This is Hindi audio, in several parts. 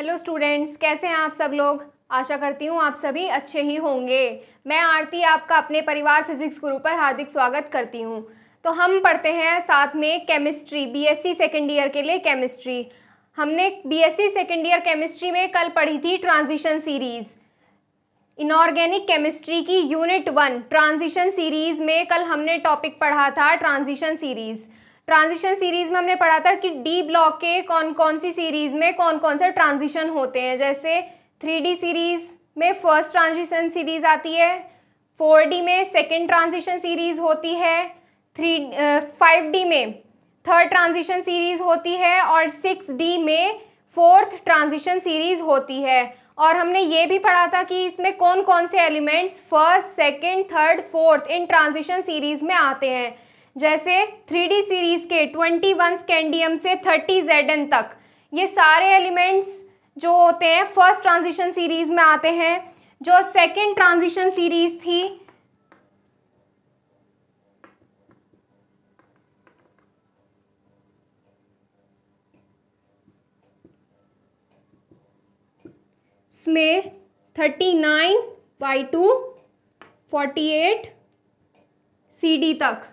हेलो स्टूडेंट्स कैसे हैं आप सब लोग आशा करती हूँ आप सभी अच्छे ही होंगे मैं आरती आपका अपने परिवार फिजिक्स गुरु पर हार्दिक स्वागत करती हूँ तो हम पढ़ते हैं साथ में केमिस्ट्री बीएससी सेकेंड ईयर के लिए केमिस्ट्री हमने बीएससी सेकेंड ईयर केमिस्ट्री में कल पढ़ी थी ट्रांजिशन सीरीज़ इनऑर्गेनिक केमिस्ट्री की यूनिट वन ट्रांजिशन सीरीज़ में कल हमने टॉपिक पढ़ा था ट्रांजिशन सीरीज़ ट्रांजिशन सीरीज में हमने पढ़ा था कि डी ब्लॉक के कौन कौन सी सीरीज में कौन कौन से ट्रांजिशन होते हैं जैसे थ्री सीरीज में फर्स्ट ट्रांजिशन सीरीज आती है फोर डी में सेकेंड ट्रांजिशन सीरीज होती है थ्री फाइव डी में थर्ड ट्रांजिशन सीरीज होती है और सिक्स डी में फोर्थ ट्रांजिशन सीरीज होती है और हमने ये भी पढ़ा था कि इसमें कौन कौन से elements first second, third fourth इन ट्रांजिशन सीरीज में आते हैं जैसे थ्री सीरीज़ के ट्वेंटी वन स्कैंडियम से थर्टी जेड तक ये सारे एलिमेंट्स जो होते हैं फर्स्ट ट्रांजिशन सीरीज़ में आते हैं जो सेकंड ट्रांजिशन सीरीज़ थी में thirty nine Y to forty eight C D तक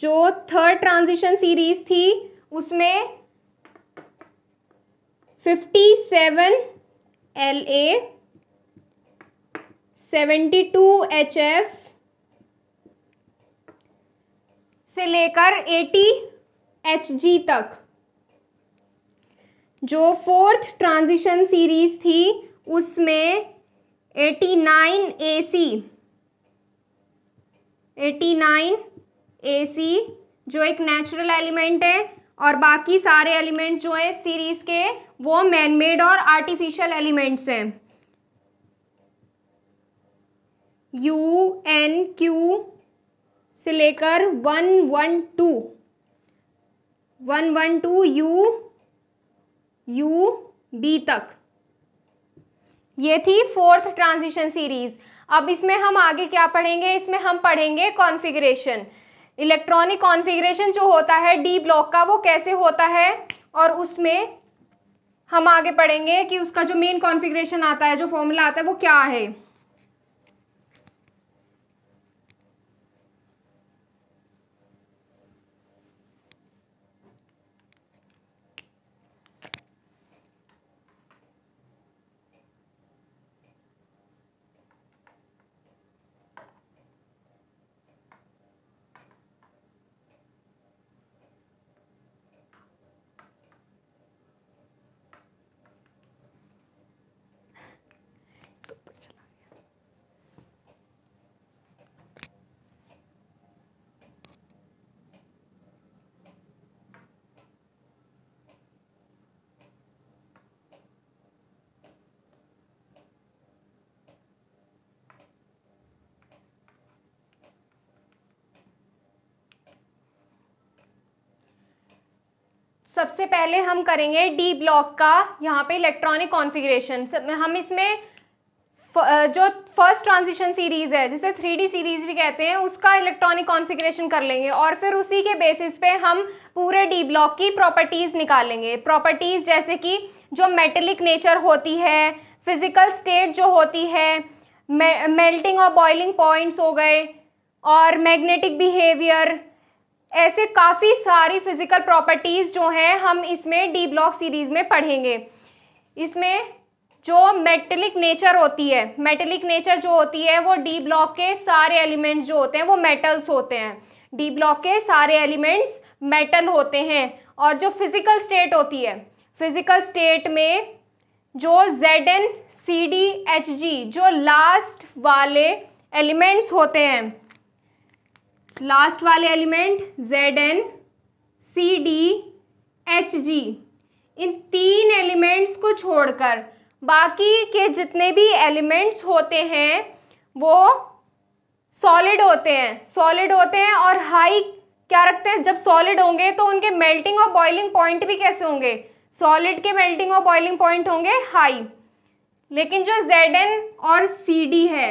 जो थर्ड ट्रांजिशन सीरीज थी उसमें fifty seven L A seventy two H F से लेकर एटी एच जी तक जो फोर्थ ट्रांजिशन सीरीज थी उसमें eighty nine A C eighty nine A C जो एक नेचुरल एलिमेंट है और बाकी सारे एलिमेंट जो है सीरीज के वो मैनमेड और आर्टिफिशियल एलिमेंट्स हैं यू एन क्यू से लेकर one one two one one two U U B तक ये थी फोर्थ ट्रांजिशन सीरीज अब इसमें हम आगे क्या पढ़ेंगे इसमें हम पढ़ेंगे कॉन्फ़िगरेशन इलेक्ट्रॉनिक कॉन्फ़िगरेशन जो होता है डी ब्लॉक का वो कैसे होता है और उसमें हम आगे पढ़ेंगे कि उसका जो मेन कॉन्फ़िगरेशन आता है जो फॉर्मूला आता है वो क्या है सबसे पहले हम करेंगे डी ब्लॉक का यहाँ पे इलेक्ट्रॉनिक कॉन्फ़िगरेशन हम इसमें जो फर्स्ट ट्रांजिशन सीरीज़ है जिसे थ्री डी सीरीज़ भी कहते हैं उसका इलेक्ट्रॉनिक कॉन्फ़िगरेशन कर लेंगे और फिर उसी के बेसिस पे हम पूरे डी ब्लॉक की प्रॉपर्टीज़ निकालेंगे प्रॉपर्टीज़ जैसे कि जो मेटेलिक नेचर होती है फिज़िकल स्टेट जो होती है मेल्टिंग और बॉइलिंग पॉइंट्स हो गए और मैग्नेटिक बिहेवियर ऐसे काफ़ी सारी फिजिकल प्रॉपर्टीज़ जो हैं हम इसमें डी ब्लॉक सीरीज़ में पढ़ेंगे इसमें जो मेटलिक नेचर होती है मेटलिक नेचर जो होती है वो डी ब्लॉक के सारे एलिमेंट्स जो होते हैं वो मेटल्स होते हैं डी ब्लॉक के सारे एलिमेंट्स मेटल होते हैं और जो फिज़िकल स्टेट होती है फिज़िकल स्टेट में जो Z N C D H G जो लास्ट वाले एलिमेंट्स होते हैं लास्ट वाले element Z N C D H G इन तीन एलिमेंट्स को छोड़कर बाकी के जितने भी एलिमेंट्स होते हैं वो सॉलिड होते हैं सॉलिड होते हैं और हाई क्या रखते हैं जब सॉलिड होंगे तो उनके मेल्टिंग और बॉइलिंग पॉइंट भी कैसे होंगे सॉलिड के मेल्टिंग और बॉइलिंग पॉइंट होंगे हाई लेकिन जो जेड एन और सी डी है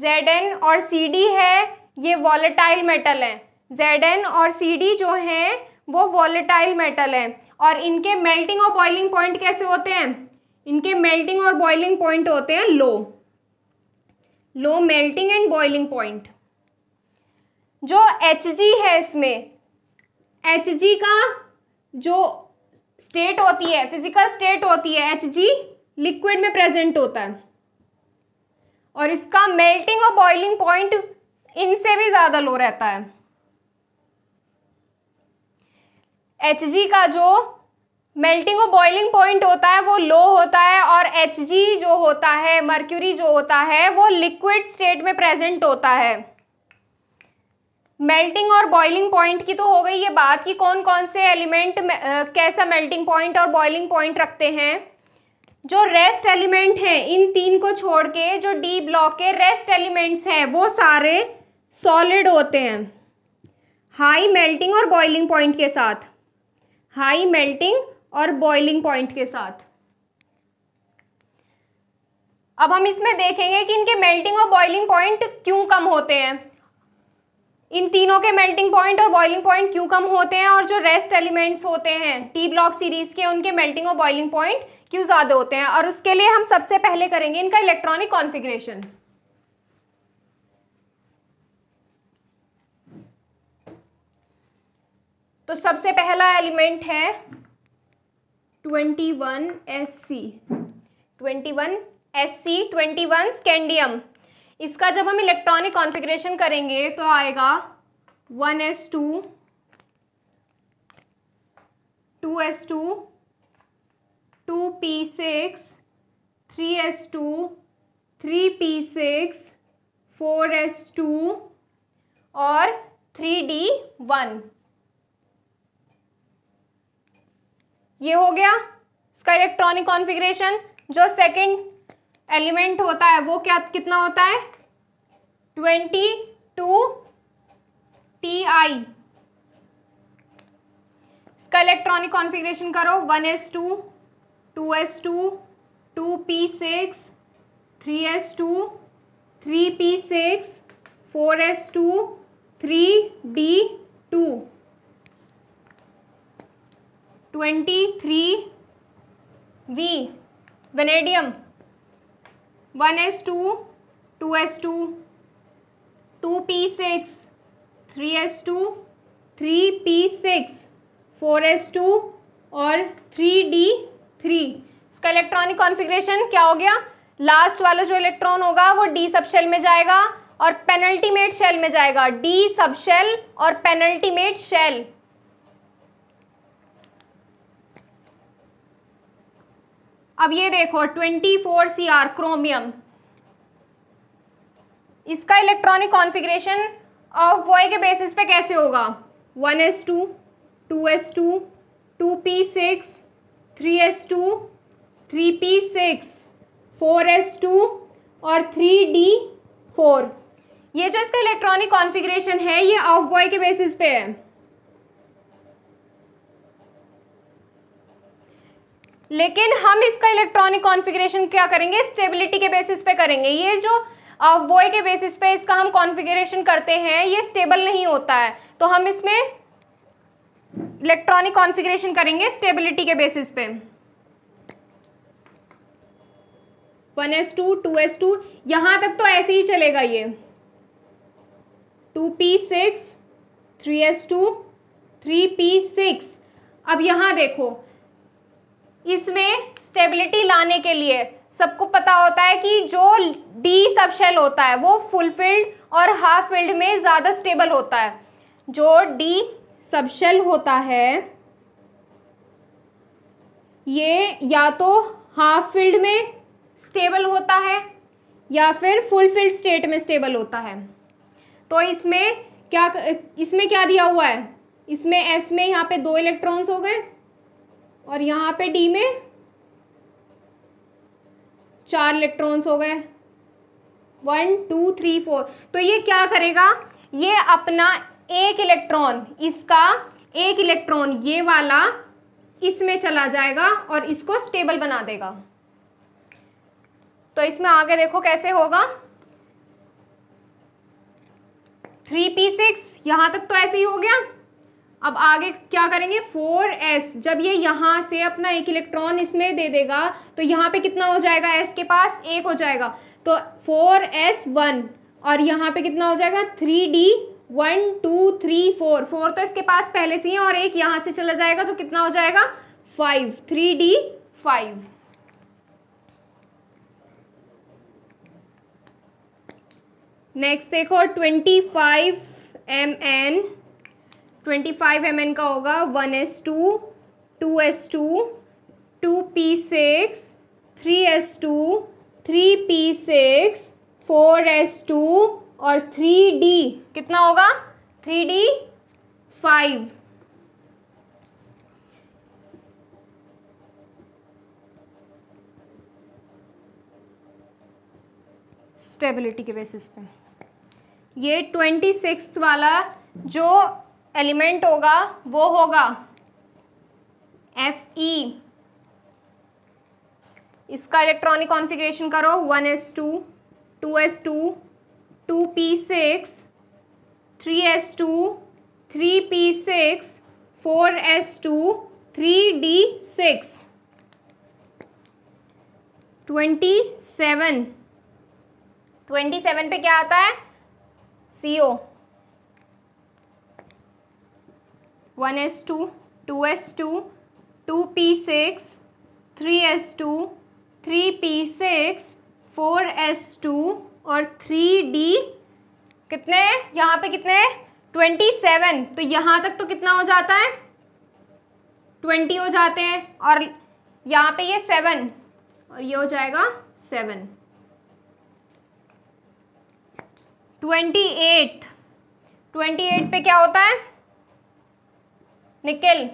जेड एन और सी डी है ये वॉलेटाइल मेटल है जेड एन और सी डी जो हैं वो वॉलेटाइल मेटल हैं और इनके मेल्टिंग और बॉइलिंग पॉइंट कैसे होते हैं इनके मेल्टिंग और बॉइलिंग पॉइंट होते हैं low low melting and boiling point जो एच जी है इसमें एच जी का जो स्टेट होती है फिजिकल स्टेट होती है एच जी लिक्विड में प्रेजेंट होता है और इसका मेल्टिंग और बॉइलिंग पॉइंट इनसे भी ज़्यादा लो रहता है एच का जो मेल्टिंग और बॉइलिंग पॉइंट होता है वो लो होता है और एच जो होता है मर्क्यूरी जो होता है वो लिक्विड स्टेट में प्रेजेंट होता है मेल्टिंग और बॉइलिंग पॉइंट की तो हो गई ये बात कि कौन कौन से एलिमेंट कैसा मेल्टिंग पॉइंट और बॉइलिंग पॉइंट रखते हैं जो रेस्ट एलिमेंट हैं इन तीन को छोड़ के जो डी ब्लॉक के रेस्ट एलिमेंट्स हैं वो सारे सॉलिड होते हैं हाई मेल्टिंग और बॉइलिंग पॉइंट के साथ हाई मेल्टिंग और बॉइलिंग पॉइंट के साथ अब हम इसमें देखेंगे कि इनके मेल्टिंग और बॉइलिंग पॉइंट क्यों कम होते हैं इन तीनों के मेल्टिंग पॉइंट और बॉइलिंग पॉइंट क्यों कम होते हैं और जो रेस्ट एलिमेंट्स होते हैं टी ब्लॉक सीरीज के उनके मेल्टिंग और बॉइलिंग पॉइंट क्यों ज़्यादा होते हैं और उसके लिए हम सबसे पहले करेंगे इनका इलेक्ट्रॉनिक कॉन्फिग्रेशन तो सबसे पहला एलिमेंट है twenty one S C twenty one S C twenty one scandium इसका जब हम इलेक्ट्रॉनिक कॉन्फ़िगरेशन करेंगे तो आएगा one S two two S two two P six three S two three P six four S two और थ्री डी वन ये हो गया इसका इलेक्ट्रॉनिक कॉन्फ़िगरेशन जो सेकंड एलिमेंट होता है वो क्या कितना होता है ट्वेंटी टू टी आई इसका इलेक्ट्रॉनिक कॉन्फ़िगरेशन करो one S two two S two two P six three S two three P six four S two three D two twenty three V vanadium one S two two S two two P six three S two three P six four S two और थ्री डी थ्री इसका इलेक्ट्रॉनिक कॉन्फिग्रेशन क्या हो गया लास्ट वाला जो इलेक्ट्रॉन होगा वो डी सब शेल में जाएगा और पेनल्टीमेट शेल में जाएगा डी सब शेल और पेनल्टीमेट शेल अब ये देखो 24 सीआर क्रोमियम इसका इलेक्ट्रॉनिक कॉन्फिग्रेशन ऑफ वॉय के बेसिस पे कैसे होगा 1s2 2s2 2p6 three S two three P six four S two और थ्री डी फोर ये जो इसका इलेक्ट्रॉनिक कॉन्फ़िगरेशन है ये ऑफ बॉय के बेसिस पे है लेकिन हम इसका इलेक्ट्रॉनिक कॉन्फ़िगरेशन क्या करेंगे स्टेबिलिटी के बेसिस पे करेंगे ये जो ऑफ बॉय के बेसिस पे इसका हम कॉन्फ़िगरेशन करते हैं ये स्टेबल नहीं होता है तो हम इसमें इलेक्ट्रॉनिक कॉन्फ़िगरेशन करेंगे स्टेबिलिटी के बेसिस पे one S two two S two तक तो ऐसे ही चलेगा ये two P six three S two three P six अब यहां देखो इसमें स्टेबिलिटी लाने के लिए सबको पता होता है कि जो डी सब शेल होता है वो फुल फील्ड और हाफ फील्ड में ज़्यादा स्टेबल होता है जो डी सबशेल होता है ये या तो हाफ फील्ड में स्टेबल होता है या फिर फुल फील्ड स्टेट में स्टेबल होता है तो इसमें क्या इसमें क्या दिया हुआ है इसमें एस में यहाँ पे दो इलेक्ट्रॉन्स हो गए और यहाँ पे डी में चार इलेक्ट्रॉन्स हो गए वन टू थ्री फोर तो ये क्या करेगा ये अपना एक इलेक्ट्रॉन इसका एक इलेक्ट्रॉन ये वाला इसमें चला जाएगा और इसको स्टेबल बना देगा तो इसमें आगे देखो कैसे होगा थ्री पी सिक्स यहां तक तो ऐसे ही हो गया अब आगे क्या करेंगे फोर एस जब ये यहां से अपना एक इलेक्ट्रॉन इसमें दे देगा तो यहां पे कितना हो जाएगा एस के पास एक हो जाएगा तो फोर एस वन और यहां पे कितना हो जाएगा three D one two three four four तो इसके पास पहले से ही और एक यहां से चला जाएगा तो कितना हो जाएगा five three D five next देखो twenty five M N twenty five M N का होगा one S two two S two two P six three S two three P six four S two और थ्री डी कितना होगा थ्री डी फाइव स्टेबिलिटी के बेसिस पे ये ट्वेंटी सिक्स वाला जो एलिमेंट होगा वो होगा एफ ई इसका इलेक्ट्रॉनिक कॉन्फ़िगरेशन करो one S two two S two two P six three S two three P six four S two three D six twenty seven twenty seven पे क्या आता है C O one S two two S two two P six three S two three P six four S two और थ्री डी कितने यहाँ पे कितने ट्वेंटी सेवन तो यहाँ तक तो कितना हो जाता है ट्वेंटी हो जाते हैं और यहाँ पे ये सेवन और ये हो जाएगा seven twenty eight twenty eight पे क्या होता है nickel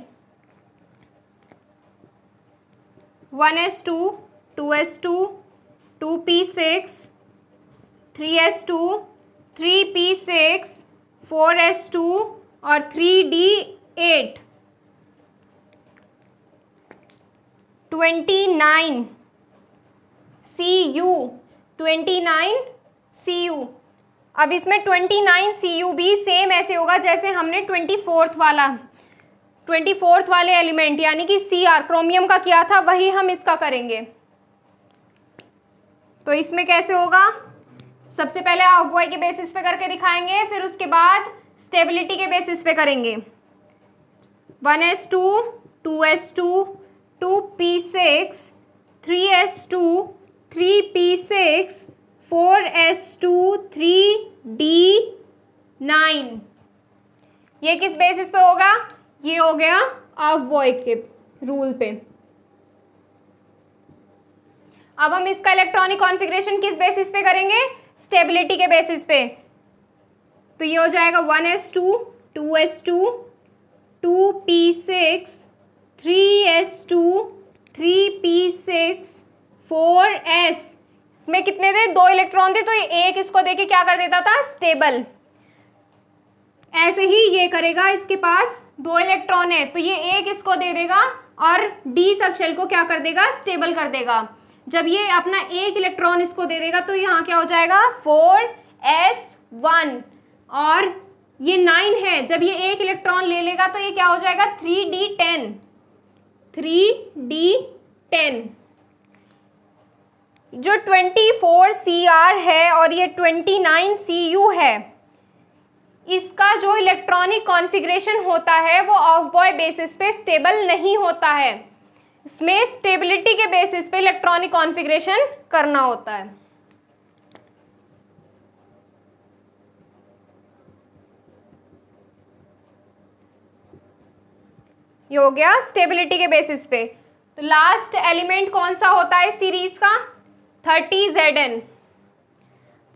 one S two two S two two P six three S two three P six four S two और three D eight twenty nine C U twenty nine C U अब इसमें ट्वेंटी नाइन सी यू भी सेम ऐसे होगा जैसे हमने ट्वेंटी फोर्थ वाला ट्वेंटी फोर्थ वाले एलिमेंट यानी कि सी आर क्रोमियम का किया था वही हम इसका करेंगे तो इसमें कैसे होगा सबसे पहले आउट बॉय के बेसिस पे करके दिखाएंगे फिर उसके बाद स्टेबिलिटी के बेसिस पे करेंगे one S two two S two two P six three S two three P six four S two three D nine ये किस बेसिस पे होगा ये हो गया ऑफ बॉय के रूल पे अब हम इसका इलेक्ट्रॉनिक कॉन्फ़िगरेशन किस बेसिस पे करेंगे स्टेबिलिटी के बेसिस पे तो ये हो जाएगा one S two two S two two P six three S two three P six four s इसमें कितने थे दो इलेक्ट्रॉन थे तो ये एक इसको देके क्या कर देता था स्टेबल ऐसे ही ये करेगा इसके पास दो इलेक्ट्रॉन है तो ये एक इसको दे देगा और डी शेल को क्या कर देगा स्टेबल कर देगा जब ये अपना एक इलेक्ट्रॉन इसको दे देगा तो यहाँ क्या हो जाएगा फोर एस वन और ये नाइन है जब ये एक इलेक्ट्रॉन ले लेगा तो ये क्या हो जाएगा three d ten three d ten जो ट्वेंटी फोर सी आर है और ये ट्वेंटी नाइन सी यू है इसका जो इलेक्ट्रॉनिक कॉन्फ़िगरेशन होता है वो ऑफ बॉय बेसिस पे स्टेबल नहीं होता है इसमें स्टेबिलिटी के बेसिस पे इलेक्ट्रॉनिक कॉन्फ़िगरेशन करना होता है ये हो गया स्टेबिलिटी के बेसिस पे तो लास्ट एलिमेंट कौन सा होता है सीरीज का थर्टी जेड एन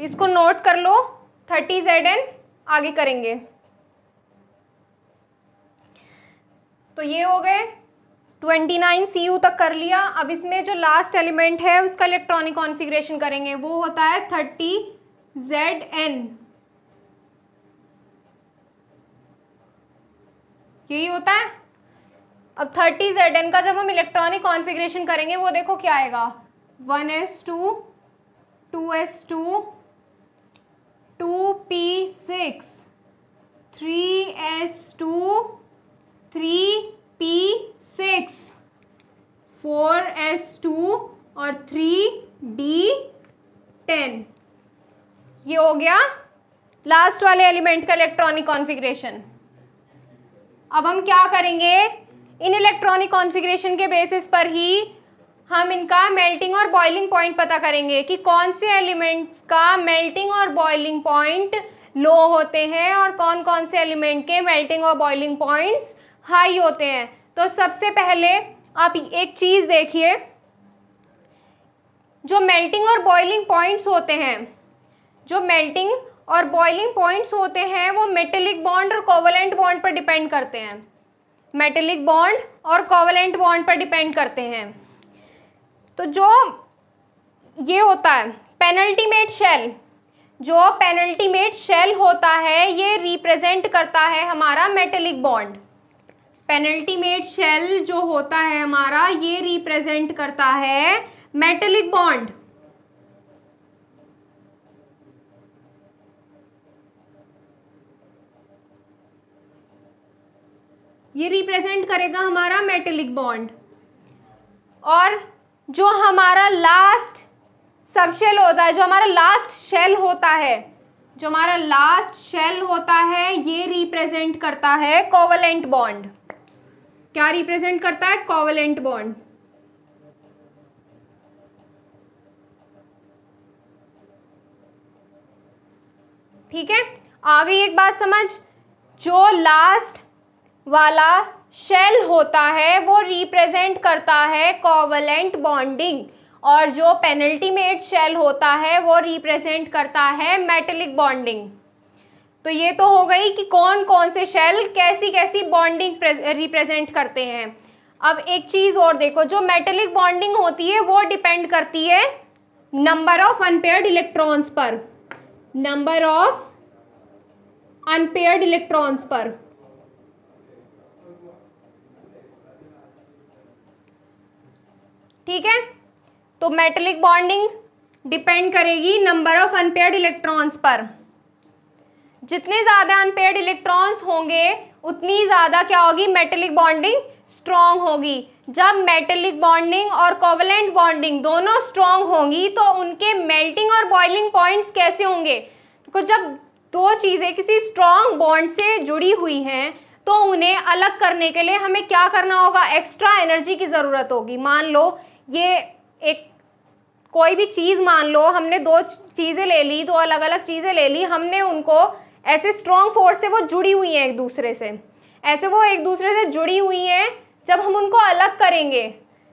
इसको नोट कर लो थर्टी जेड एन आगे करेंगे तो ये हो गए ट्वेंटी नाइन सी यू तक कर लिया अब इसमें जो लास्ट एलिमेंट है उसका इलेक्ट्रॉनिक कॉन्फिग्रेशन करेंगे वो होता है थर्टी जेड एन यही होता है अब थर्टी जेड एन का जब हम इलेक्ट्रॉनिक कॉन्फिग्रेशन करेंगे वो देखो क्या आएगा one S two two S two two P six three S two three P six four S two और थ्री डी टेन ये हो गया लास्ट वाले एलिमेंट का इलेक्ट्रॉनिक कॉन्फ़िगरेशन अब हम क्या करेंगे इन इलेक्ट्रॉनिक कॉन्फ़िगरेशन के बेसिस पर ही हम इनका मेल्टिंग और बॉइलिंग पॉइंट पता करेंगे कि कौन से एलिमेंट्स का मेल्टिंग और बॉइलिंग पॉइंट लो होते हैं और कौन कौन से एलिमेंट के मेल्टिंग और बॉइलिंग पॉइंट्स हाई होते हैं तो सबसे पहले आप एक चीज़ देखिए जो मेल्टिंग और बॉइलिंग पॉइंट्स होते हैं जो मेल्टिंग और बॉइलिंग पॉइंट्स होते हैं वो मेटेलिक बॉन्ड और कोवलेंट बॉन्ड पर डिपेंड करते हैं मेटेलिक बॉन्ड और कोवलेंट बॉन्ड पर डिपेंड करते हैं तो जो ये होता है पेनल्टी मेड शेल जो पेनल्टी मेड शेल होता है ये रिप्रेजेंट करता है हमारा मेटेलिक बॉन्ड पेनल्टीमेट शेल जो होता है हमारा ये रिप्रेजेंट करता है मेटेलिक बॉन्ड ये रिप्रेजेंट करेगा हमारा मेटेलिक बॉन्ड और जो हमारा लास्ट सबशेल होता है जो हमारा लास्ट शेल होता है जो हमारा लास्ट शेल होता है ये रिप्रेजेंट करता है कोवलेंट बॉन्ड क्या रिप्रेजेंट करता है कॉवलेंट बॉन्ड ठीक है आ गई एक बात समझ जो लास्ट वाला शेल होता है वो रिप्रेजेंट करता है कॉवलेंट बॉन्डिंग और जो पेनल्टी मेड शेल होता है वो रिप्रेजेंट करता है मेटेलिक बॉन्डिंग तो ये तो हो गई कि कौन कौन से शेल कैसी कैसी बॉन्डिंग रिप्रेजेंट करते हैं अब एक चीज़ और देखो जो मेटेलिक बॉन्डिंग होती है वो डिपेंड करती है नंबर ऑफ अनपेयर्ड इलेक्ट्रॉन्स पर नंबर ऑफ अनपेयर्ड इलेक्ट्रॉन्स पर ठीक है तो मेटेलिक बॉन्डिंग डिपेंड करेगी नंबर ऑफ अनपेयर्ड इलेक्ट्रॉन्स पर जितने ज़्यादा अनपेड इलेक्ट्रॉन्स होंगे उतनी ज़्यादा क्या होगी मेटेलिक बॉन्डिंग स्ट्रॉन्ग होगी जब मेटेलिक बॉन्डिंग और कोवलेंट बॉन्डिंग दोनों स्ट्रॉन्ग होंगी तो उनके मेल्टिंग और बॉइलिंग पॉइंट्स कैसे होंगे तो जब दो चीज़ें किसी स्ट्रॉन्ग बॉन्ड से जुड़ी हुई हैं तो उन्हें अलग करने के लिए हमें क्या करना होगा एक्स्ट्रा एनर्जी की ज़रूरत होगी मान लो ये एक कोई भी चीज़ मान लो हमने दो चीज़ें ले ली दो अलग अलग चीज़ें ले ली हमने उनको ऐसे स्ट्रॉन्ग फोर्स से वो जुड़ी हुई हैं एक दूसरे से ऐसे वो एक दूसरे से जुड़ी हुई हैं जब हम उनको अलग करेंगे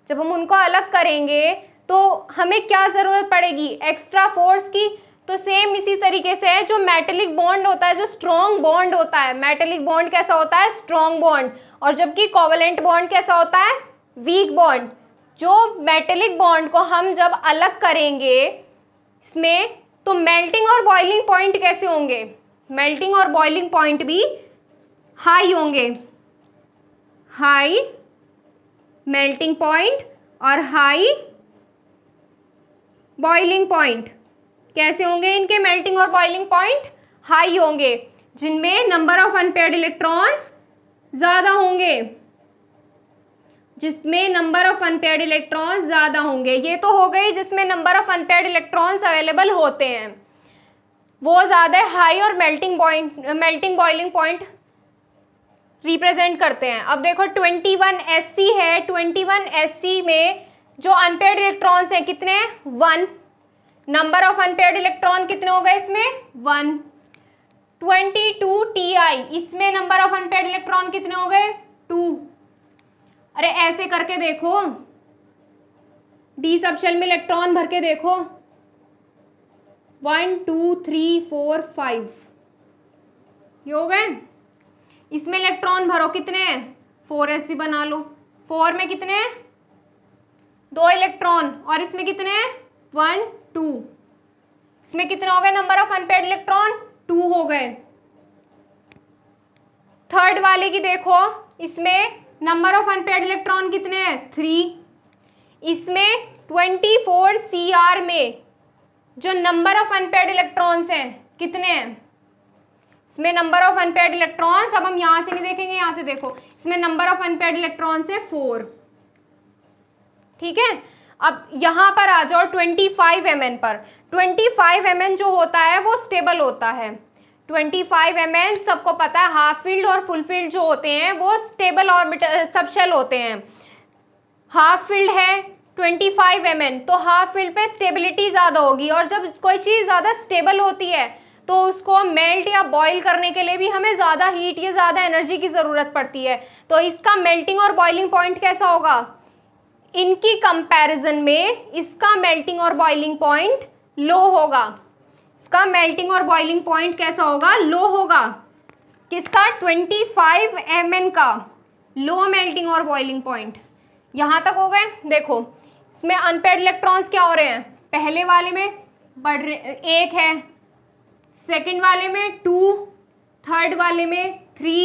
जब हम उनको अलग करेंगे तो हमें क्या ज़रूरत पड़ेगी एक्स्ट्रा फोर्स की तो सेम इसी तरीके से है जो मेटेलिक बॉन्ड होता है जो स्ट्रॉन्ग बॉन्ड होता है मेटेलिक बॉन्ड कैसा होता है स्ट्रॉन्ग बॉन्ड और जबकि कोवलेंट बॉन्ड कैसा होता है वीक बॉन्ड जो मेटेलिक बॉन्ड को हम जब अलग करेंगे इसमें तो मेल्टिंग और बॉइलिंग पॉइंट कैसे होंगे मेल्टिंग और बॉइलिंग पॉइंट भी हाई होंगे हाई मेल्टिंग पॉइंट और हाई बॉइलिंग पॉइंट कैसे होंगे इनके मेल्टिंग और बॉइलिंग पॉइंट हाई होंगे जिनमें नंबर ऑफ अनपेड इलेक्ट्रॉन्स ज़्यादा होंगे जिसमें नंबर ऑफ अनपेड इलेक्ट्रॉन्स ज़्यादा होंगे ये तो हो गई जिसमें number of unpaired electrons available होते हैं वो ज़्यादा हाई और melting point melting boiling point represent करते हैं अब देखो 21 Sc है 21 Sc में जो अनपेड इलेक्ट्रॉन्स हैं कितने one number of unpaired electron कितने हो गए इसमें one twenty two T I इसमें नंबर ऑफ अनपेड इलेक्ट्रॉन कितने हो गए टू अरे ऐसे करके देखो डी सबशेल में इलेक्ट्रॉन भर के देखो one two three four five ये हो गए इसमें इलेक्ट्रॉन भरो कितने हैं फोर एस भी बना लो फोर में कितने हैं दो इलेक्ट्रॉन और इसमें कितने हैं वन टू इसमें कितने हो गए number of unpaired electron two हो गए थर्ड वाले की देखो इसमें नंबर ऑफ अनपेड इलेक्ट्रॉन कितने हैं थ्री इसमें ट्वेंटी फोर सी आर में जो नंबर ऑफ अनपेड इलेक्ट्रॉन्स हैं कितने हैं इसमें नंबर ऑफ अनपेड इलेक्ट्रॉन्स अब हम यहां से नहीं देखेंगे यहां से देखो इसमें नंबर ऑफ अनपेड इलेक्ट्रॉन्स है फोर ठीक है अब यहां पर आ जाओ ट्वेंटी फाइव एम एन पर ट्वेंटी फाइव एम एन जो होता है वो स्टेबल होता है ट्वेंटी फाइव एम एन सबको पता है हाफ फील्ड और फुल फील्ड जो होते हैं वो स्टेबल ऑर्बिटल सबशेल होते हैं हाफ फील्ड है ट्वेंटी फाइव एम एन तो हाफ फील्ड पे स्टेबिलिटी ज़्यादा होगी और जब कोई चीज़ ज़्यादा स्टेबल होती है तो उसको मेल्ट या बॉईल करने के लिए भी हमें ज़्यादा हीट या ज़्यादा एनर्जी की ज़रूरत पड़ती है तो इसका मेल्टिंग और बॉइलिंग पॉइंट कैसा होगा इनकी कंपैरिजन में इसका मेल्टिंग और बॉइलिंग पॉइंट लो होगा इसका मेल्टिंग और बॉइलिंग पॉइंट कैसा होगा लो होगा किसका ट्वेंटी फाइव एम का लो मेल्टिंग और बॉइलिंग पॉइंट यहाँ तक हो गए देखो इसमें अनपेड इलेक्ट्रॉन्स क्या हो रहे हैं पहले वाले में बढ़ रहे एक है सेकंड वाले में टू थर्ड वाले में थ्री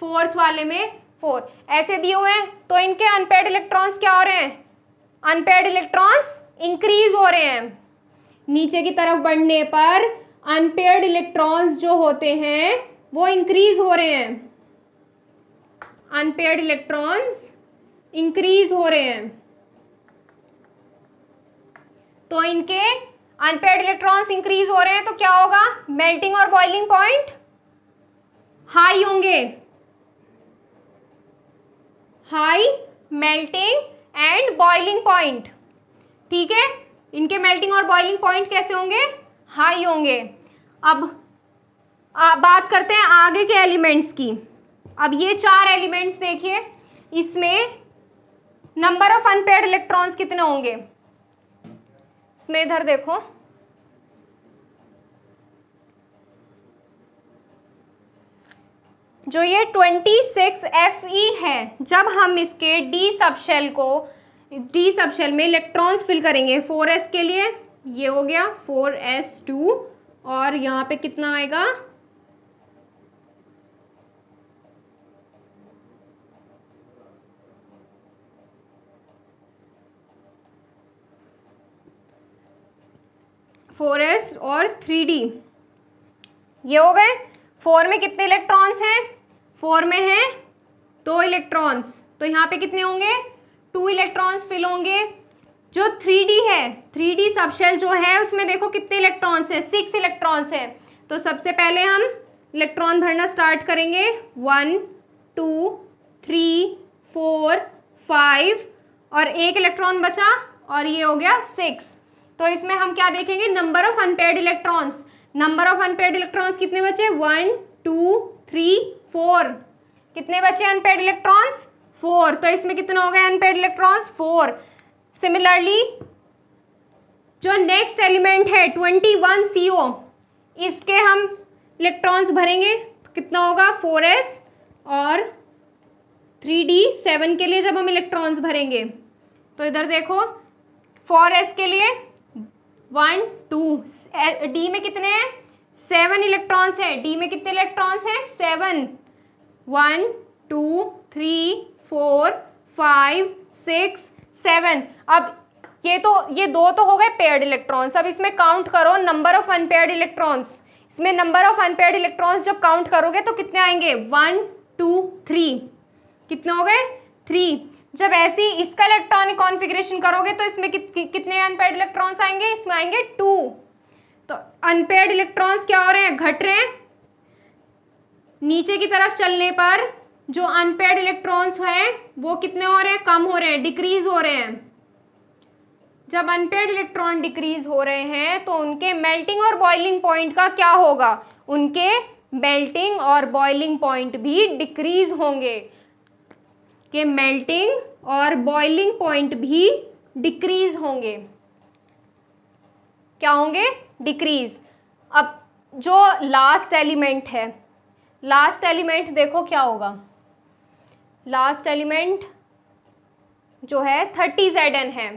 फोर्थ वाले में फोर ऐसे दिए हुए हैं तो इनके अनपेड इलेक्ट्रॉन्स क्या हो रहे हैं अनपेड इलेक्ट्रॉन्स इंक्रीज हो रहे हैं नीचे की तरफ बढ़ने पर अनपेड इलेक्ट्रॉन्स जो होते हैं वो इंक्रीज हो रहे हैं अनपेड इलेक्ट्रॉन्स इंक्रीज हो रहे हैं तो इनके अनपेड इलेक्ट्रॉन्स इंक्रीज हो रहे हैं तो क्या होगा मेल्टिंग और बॉइलिंग पॉइंट हाई होंगे high melting and boiling point ठीक है इनके मेल्टिंग और बॉइलिंग पॉइंट कैसे होंगे हाई होंगे अब आ, बात करते हैं आगे के एलिमेंट्स की अब ये चार एलिमेंट्स देखिए इसमें नंबर ऑफ अनपेड इलेक्ट्रॉन्स कितने होंगे इसमें इधर देखो जो ये 26 सिक्स एफ ई e है जब हम इसके डी सबसेल को डी सबसेल में इलेक्ट्रॉन्स फिल करेंगे 4s के लिए ये हो गया 4s2 और यहाँ पे कितना आएगा फोर एस और थ्री डी ये हो गए फोर में कितने इलेक्ट्रॉन्स हैं फोर में हैं दो इलेक्ट्रॉन्स तो यहाँ पे कितने होंगे टू इलेक्ट्रॉन्स फिल होंगे जो थ्री डी है थ्री डी सबशेल जो है उसमें देखो कितने इलेक्ट्रॉन्स हैं सिक्स इलेक्ट्रॉन्स हैं तो सबसे पहले हम इलेक्ट्रॉन भरना स्टार्ट करेंगे one two three four five और एक इलेक्ट्रॉन बचा और ये हो गया सिक्स तो इसमें हम क्या देखेंगे number of unpaired electrons number of unpaired electrons कितने बचे वन टू थ्री फोर कितने बचे अनपेड इलेक्ट्रॉन्स फोर तो इसमें कितना हो गया अनपेड इलेक्ट्रॉन्स फोर सिमिलरली जो नेक्स्ट एलिमेंट है ट्वेंटी वन सी ओ इसके हम इलेक्ट्रॉन्स भरेंगे तो कितना होगा फोर एस और थ्री डी सेवन के लिए जब हम इलेक्ट्रॉन्स भरेंगे तो इधर देखो फोर एस के लिए वन टू डी में कितने हैं सेवन इलेक्ट्रॉन्स हैं डी में कितने इलेक्ट्रॉन्स हैं seven one two three four five six seven अब ये तो ये दो तो हो गए पेयर्ड इलेक्ट्रॉन्स अब इसमें काउंट करो नंबर ऑफ अनपेयर्ड इलेक्ट्रॉन्स इसमें नंबर ऑफ अनपेयर्ड इलेक्ट्रॉन्स जब काउंट करोगे तो कितने आएंगे वन टू थ्री कितने हो गए थ्री जब ऐसी इसका इलेक्ट्रॉनिक कॉन्फिग्रेशन करोगे तो इसमें कि, कि, कितने अनपेड इलेक्ट्रॉन्स आएंगे इसमें आएंगे टू तो अनपेड इलेक्ट्रॉन्स क्या हो रहे हैं घट रहे हैं नीचे की तरफ चलने पर जो अनपेड इलेक्ट्रॉन्स हैं वो कितने हो रहे हैं कम हो रहे हैं डिक्रीज हो रहे हैं जब अनपेड इलेक्ट्रॉन डिक्रीज हो रहे हैं तो उनके मेल्टिंग और बॉइलिंग पॉइंट का क्या होगा उनके मेल्टिंग और बॉइलिंग पॉइंट भी डिक्रीज होंगे के मेल्टिंग और बॉइलिंग पॉइंट भी डिक्रीज होंगे क्या होंगे डिक्रीज अब जो लास्ट एलिमेंट है लास्ट एलिमेंट देखो क्या होगा लास्ट एलिमेंट जो है थर्टी जेड एन है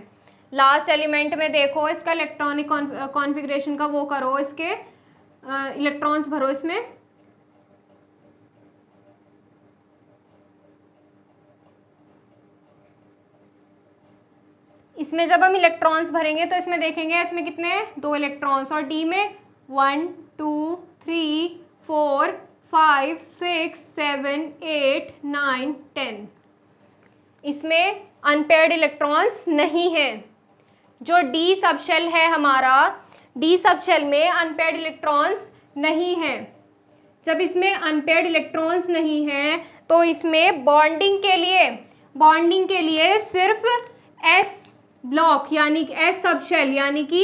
लास्ट एलिमेंट में देखो इसका इलेक्ट्रॉनिक कॉन्फिग्रेशन का वो करो इसके इलेक्ट्रॉन्स भरो इसमें इसमें जब हम इलेक्ट्रॉन्स भरेंगे तो इसमें देखेंगे इसमें कितने दो इलेक्ट्रॉन्स और डी में one two three four five six seven eight nine ten इसमें अनपेयर्ड इलेक्ट्रॉन्स नहीं है जो डी सबशेल है हमारा डी सबशेल में अनपेयर्ड इलेक्ट्रॉन्स नहीं है जब इसमें अनपेयर्ड इलेक्ट्रॉन्स नहीं है तो इसमें बॉन्डिंग के लिए बॉन्डिंग के लिए सिर्फ एस ब्लॉक यानी एस सब शेल यानी कि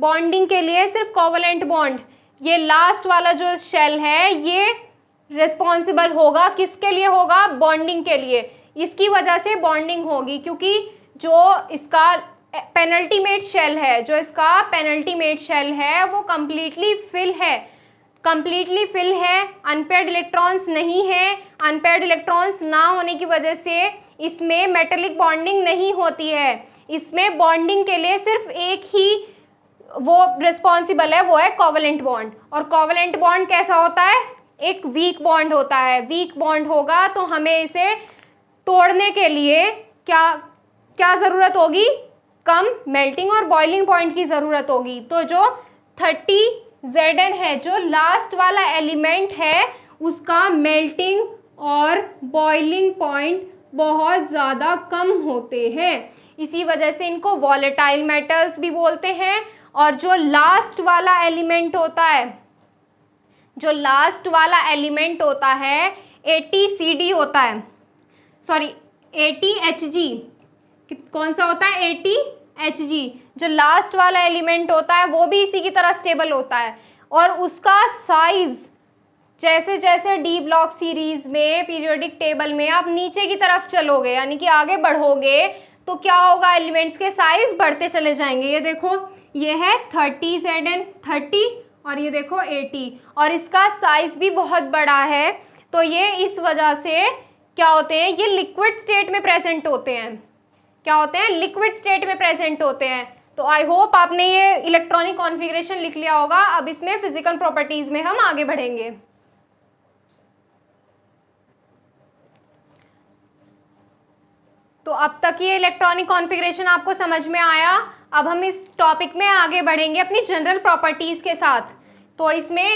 बॉन्डिंग के लिए सिर्फ कोवलेंट बॉन्ड ये लास्ट वाला जो शेल है ये रिस्पॉन्सिबल होगा किसके लिए होगा बॉन्डिंग के लिए इसकी वजह से बॉन्डिंग होगी क्योंकि जो इसका पेनल्टी मेड शेल है जो इसका पेनल्टी मेड शेल है वो कम्प्लीटली फिल है कम्प्लीटली फिल है अनपेड इलेक्ट्रॉन्स नहीं है अनपेड इलेक्ट्रॉन्स ना होने की वजह से इसमें मेटेलिक बॉन्डिंग नहीं होती है इसमें बॉन्डिंग के लिए सिर्फ एक ही वो रिस्पॉन्सिबल है वो है कोवलेंट बॉन्ड और कोवलेंट बॉन्ड कैसा होता है एक वीक बॉन्ड होता है वीक बॉन्ड होगा तो हमें इसे तोड़ने के लिए क्या क्या ज़रूरत होगी कम मेल्टिंग और बॉइलिंग पॉइंट की ज़रूरत होगी तो जो थर्टी जेड है जो लास्ट वाला एलिमेंट है उसका मेल्टिंग और बॉइलिंग पॉइंट बहुत ज़्यादा कम होते हैं इसी वजह से इनको वॉलेटाइल मेटल्स भी बोलते हैं और जो लास्ट वाला एलिमेंट होता है जो लास्ट वाला एलिमेंट होता है ए होता है सॉरी ए कौन सा होता है ए एच जी जो लास्ट वाला एलिमेंट होता है वो भी इसी की तरह स्टेबल होता है और उसका साइज जैसे जैसे डी ब्लॉक सीरीज में पीरियोडिक टेबल में आप नीचे की तरफ चलोगे यानी कि आगे बढ़ोगे तो क्या होगा एलिमेंट्स के साइज बढ़ते चले जाएंगे ये देखो ये है थर्टी जेड एन थर्टी और ये देखो एटी और इसका साइज भी बहुत बड़ा है तो ये इस वजह से क्या होते हैं ये लिक्विड स्टेट में प्रेजेंट होते हैं क्या होते हैं लिक्विड स्टेट में प्रेजेंट होते हैं तो आई होप आपने ये इलेक्ट्रॉनिक कॉन्फ़िगरेशन लिख लिया होगा अब इसमें फिजिकल प्रॉपर्टीज़ में हम आगे बढ़ेंगे तो अब तक ये इलेक्ट्रॉनिक कॉन्फ़िगरेशन आपको समझ में आया अब हम इस टॉपिक में आगे बढ़ेंगे अपनी जनरल प्रॉपर्टीज़ के साथ तो इसमें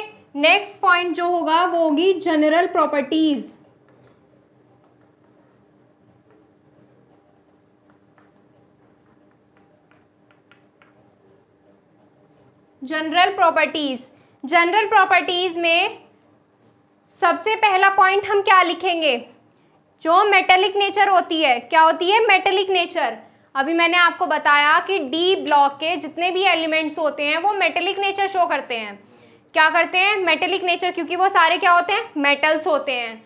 नेक्स्ट पॉइंट जो होगा वो होगी general properties general properties general properties में सबसे पहला पॉइंट हम क्या लिखेंगे जो मेटेलिक नेचर होती है क्या होती है मेटेलिक नेचर अभी मैंने आपको बताया कि डी ब्लॉक के जितने भी एलिमेंट्स होते हैं वो मेटेलिक नेचर शो करते हैं क्या करते हैं मेटेलिक नेचर क्योंकि वो सारे क्या होते हैं मेटल्स होते हैं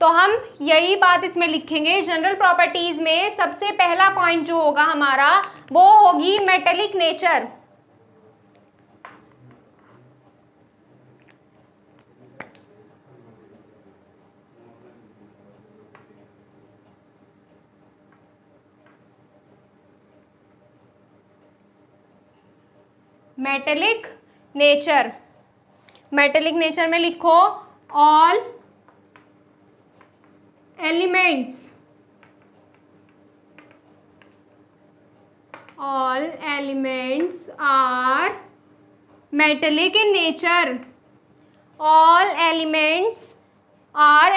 तो हम यही बात इसमें लिखेंगे जनरल प्रॉपर्टीज़ में सबसे पहला पॉइंट जो होगा हमारा वो होगी metallic nature metallic nature metallic nature में लिखो all elements all elements are metallic in nature all elements are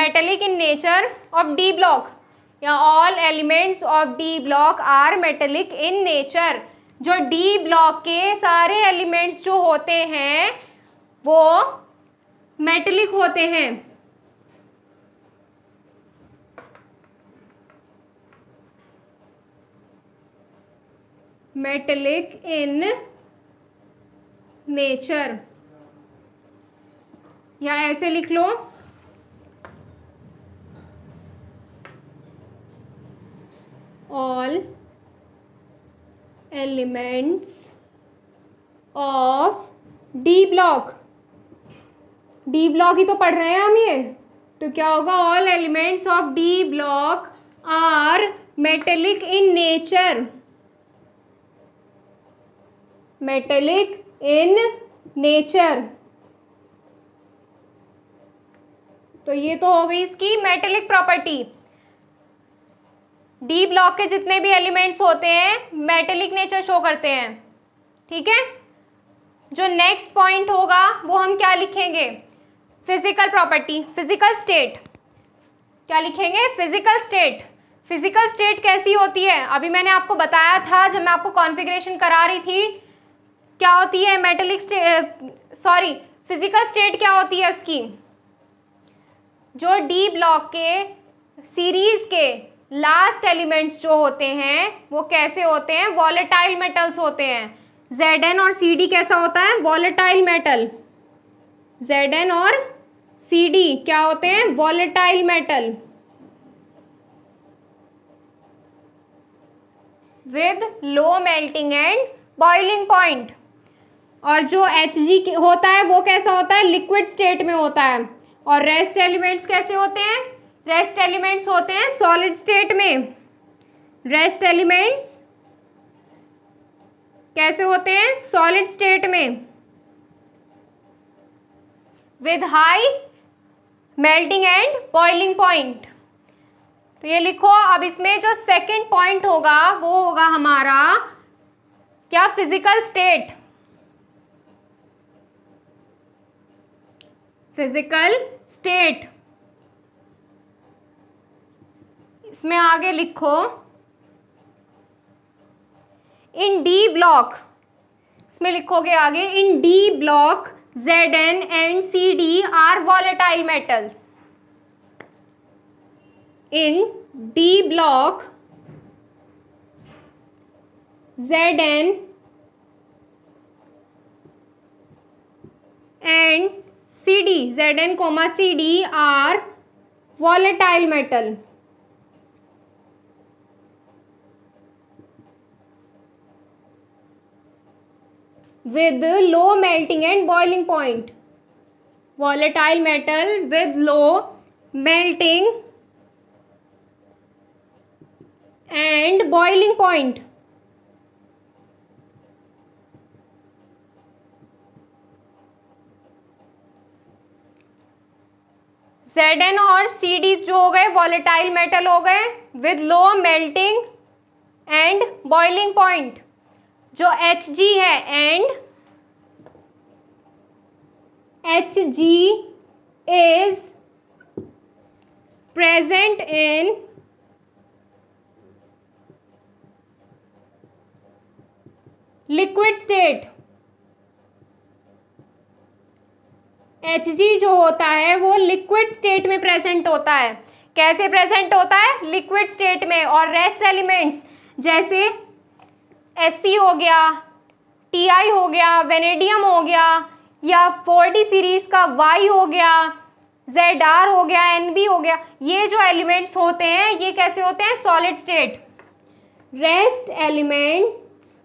metallic in nature of d block या all elements of d block are metallic in nature जो डी ब्लॉक के सारे एलिमेंट्स जो होते हैं वो मेटलिक होते हैं मेटलिक इन नेचर या ऐसे लिख लो all elements of d block d block ही तो पढ़ रहे हैं हम ये तो क्या होगा all elements of d block are metallic in nature metallic in nature तो ये तो हो गई इसकी मेटेलिक प्रॉपर्टी डी ब्लॉक के जितने भी एलिमेंट्स होते हैं मेटेलिक नेचर शो करते हैं ठीक है जो नेक्स्ट पॉइंट होगा वो हम क्या लिखेंगे फिजिकल प्रॉपर्टी फिजिकल स्टेट क्या लिखेंगे फिजिकल स्टेट फिजिकल स्टेट कैसी होती है अभी मैंने आपको बताया था जब मैं आपको कॉन्फ़िगरेशन करा रही थी क्या होती है मेटेलिक सॉरी फिजिकल स्टेट क्या होती है इसकी जो डी ब्लॉक के सीरीज के लास्ट एलिमेंट्स जो होते हैं वो कैसे होते हैं वॉलेटाइल मेटल्स होते हैं जेड एन और सी डी कैसा होता है वॉलेटाइल मेटल जेड एन और सी डी क्या होते हैं volatile metal with low melting and boiling point और जो एच जी होता है वो कैसा होता है लिक्विड स्टेट में होता है और रेस्ट एलिमेंट्स कैसे होते हैं रेस्ट एलिमेंट्स होते हैं सॉलिड स्टेट में रेस्ट एलिमेंट्स कैसे होते हैं सॉलिड स्टेट में with high melting and boiling point तो ये लिखो अब इसमें जो सेकंड पॉइंट होगा वो होगा हमारा क्या फिजिकल स्टेट फिजिकल स्टेट इसमें आगे लिखो इन डी ब्लॉक इसमें लिखोगे आगे in d block Z N and C D are volatile metal in d block Z N and C D Z N comma C D are volatile metal with low melting and boiling point volatile metal with low melting and boiling point Zn और Cd जो हो गए वॉलेटाइल मेटल हो गए with low melting and boiling point जो एच जी है and H G is present in liquid state H G जो होता है वो लिक्विड स्टेट में प्रेजेंट होता है कैसे प्रेजेंट होता है लिक्विड स्टेट में और रेस्ट एलिमेंट्स जैसे एस e हो गया टी आई हो गया वेनेडियम हो गया या फोर्टी सीरीज का वाई हो गया जेड आर हो गया एन बी हो गया ये जो एलिमेंट्स होते हैं ये कैसे होते हैं solid state rest elements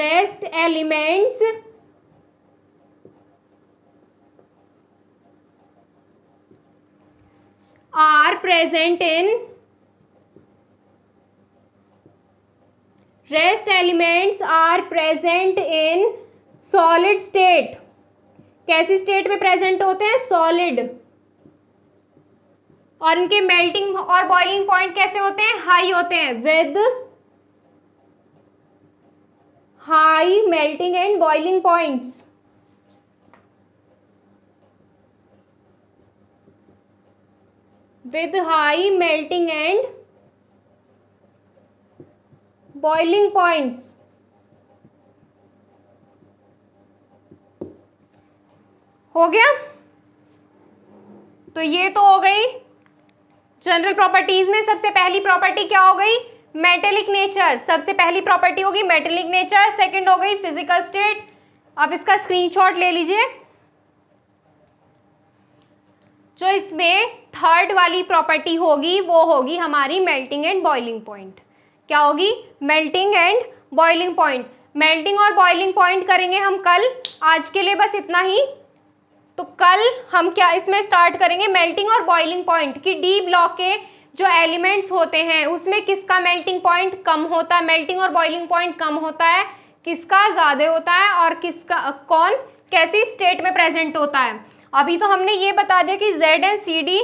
rest elements are present in rest elements are present in solid state कैसी स्टेट में प्रेजेंट होते हैं सॉलिड और इनके मेल्टिंग और बॉइलिंग पॉइंट कैसे होते हैं हाई होते हैं with high melting and boiling points with high melting and boiling points हो गया तो ये तो हो गई जनरल प्रॉपर्टीज में सबसे पहली प्रॉपर्टी क्या हो गई मेटेलिक नेचर सबसे पहली प्रॉपर्टी होगी मेटेलिक नेचर सेकंड हो गई फिजिकल स्टेट आप इसका स्क्रीनशॉट ले लीजिए जो इसमें थर्ड वाली प्रॉपर्टी होगी वो होगी हमारी मेल्टिंग एंड बॉइलिंग पॉइंट क्या होगी melting and boiling point melting और बॉइलिंग पॉइंट करेंगे हम कल आज के लिए बस इतना ही तो कल हम क्या इसमें स्टार्ट करेंगे मेल्टिंग और बॉइलिंग पॉइंट कि डी ब्लॉक के जो एलिमेंट्स होते हैं उसमें किसका मेल्टिंग पॉइंट कम होता है मेल्टिंग और बॉइलिंग पॉइंट कम होता है किसका ज़्यादा होता है और किसका कौन कैसी स्टेट में प्रेजेंट होता है अभी तो हमने ये बता दिया कि जेड एंड सी डी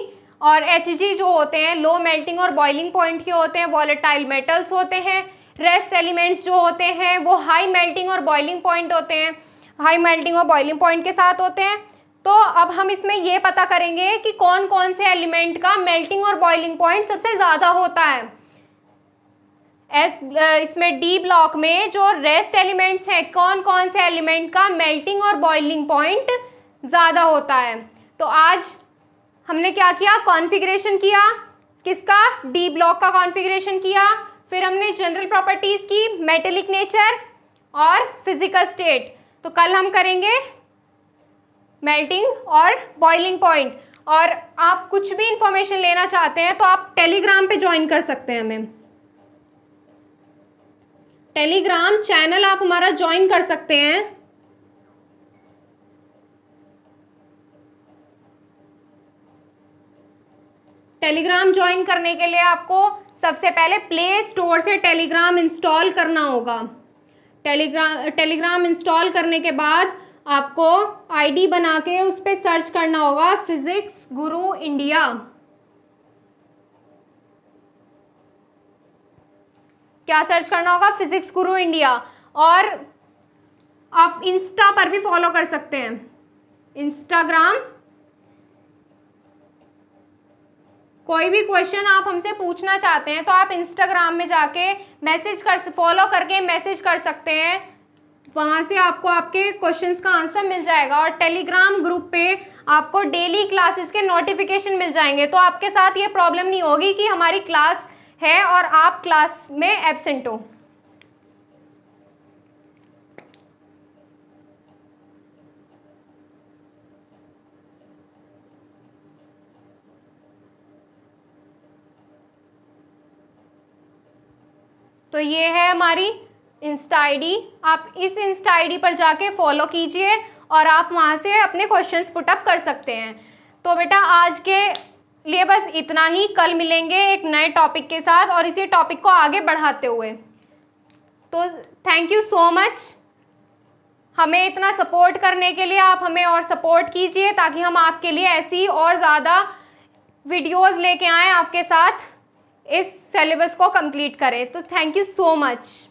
और एच जो होते हैं लो मेल्टिंग और बॉइलिंग पॉइंट के होते हैं वॉलेटाइल मेटल्स होते हैं रेस्ट एलिमेंट्स जो होते हैं वो हाई मेल्टिंग और बॉइलिंग पॉइंट होते हैं हाई मेल्टिंग और बॉइलिंग पॉइंट के साथ होते हैं तो अब हम इसमें ये पता करेंगे कि कौन कौन से एलिमेंट का मेल्टिंग और बॉइलिंग पॉइंट सबसे ज़्यादा होता है एस इसमें डी ब्लॉक में जो रेस्ट एलिमेंट्स हैं कौन कौन से एलिमेंट का मेल्टिंग और बॉइलिंग पॉइंट ज़्यादा होता है तो आज हमने क्या किया कॉन्फ़िगरेशन किया किसका डी ब्लॉक का कॉन्फ़िगरेशन किया फिर हमने जनरल प्रॉपर्टीज़ की मेटेलिक नेचर और फिजिकल स्टेट तो कल हम करेंगे मेल्टिंग और बॉइलिंग पॉइंट और आप कुछ भी इंफॉर्मेशन लेना चाहते हैं तो आप टेलीग्राम पे ज्वाइन कर सकते हैं हमें टेलीग्राम चैनल आप हमारा ज्वाइन कर सकते हैं टेलीग्राम ज्वाइन करने के लिए आपको सबसे पहले प्ले स्टोर से टेलीग्राम इंस्टॉल करना होगा टेलीग्राम टेलीग्राम इंस्टॉल करने के बाद आपको आईडी बना के उस पर सर्च करना होगा फिजिक्स गुरु इंडिया क्या सर्च करना होगा फिजिक्स गुरु इंडिया और आप इंस्टा पर भी फॉलो कर सकते हैं इंस्टाग्राम कोई भी क्वेश्चन आप हमसे पूछना चाहते हैं तो आप इंस्टाग्राम में जाके मैसेज कर फॉलो करके मैसेज कर सकते हैं वहाँ से आपको आपके क्वेश्चंस का आंसर मिल जाएगा और टेलीग्राम ग्रुप पे आपको डेली क्लासेस के नोटिफिकेशन मिल जाएंगे तो आपके साथ ये प्रॉब्लम नहीं होगी कि हमारी क्लास है और आप क्लास में एबसेंट हो तो ये है हमारी इंस्टा आई आप इस इंस्टा आई पर जाके फॉलो कीजिए और आप वहाँ से अपने क्वेश्चन पुटअप कर सकते हैं तो बेटा आज के लिए बस इतना ही कल मिलेंगे एक नए टॉपिक के साथ और इसी टॉपिक को आगे बढ़ाते हुए तो थैंक यू सो मच हमें इतना सपोर्ट करने के लिए आप हमें और सपोर्ट कीजिए ताकि हम आपके लिए ऐसी और ज़्यादा वीडियोस लेके आएँ आपके साथ इस सिलेबस को कंप्लीट करें तो थैंक यू सो मच